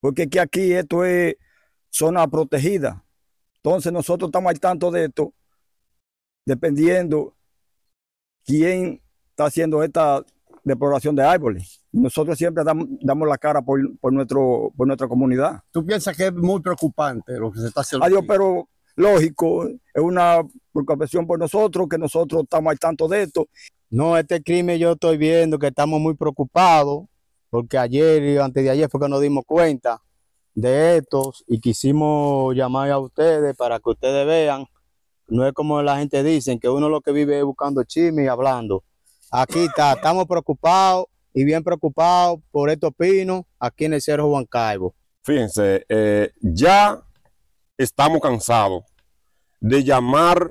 Porque aquí esto es zona protegida. Entonces nosotros estamos al tanto de esto, dependiendo quién está haciendo esta deploración de árboles. Nosotros siempre damos, la cara por, nuestro, por nuestra comunidad. ¿Tú piensas que es muy preocupante lo que se está haciendo? Adiós, ah, pero lógico, es una preocupación por nosotros, que nosotros estamos al tanto de esto. No, este crimen yo estoy viendo que estamos muy preocupados porque ayer y antes de ayer fue que nos dimos cuenta de esto y quisimos llamar a ustedes para que ustedes vean. No es como la gente dice, que uno lo que vive es buscando chisme y hablando. Aquí está, estamos preocupados y bien preocupados por estos pinos aquí en el Cerro Juan Caibo. Fíjense, eh, ya estamos cansados de llamar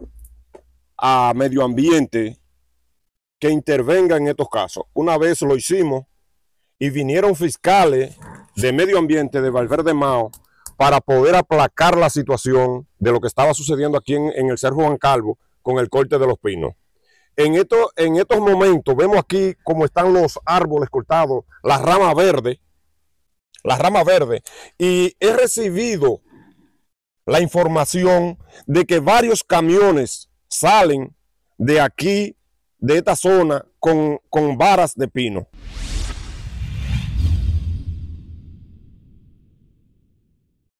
a medio ambiente que intervenga en estos casos. Una vez lo hicimos y vinieron fiscales de medio ambiente de Valverde Mao para poder aplacar la situación de lo que estaba sucediendo aquí en, el Cerro Juan Calvo con el corte de los pinos. En, en estos momentos vemos aquí cómo están los árboles cortados, las ramas verdes, la rama verde y he recibido la información de que varios camiones salen de aquí, de esta zona, con, con varas de pino.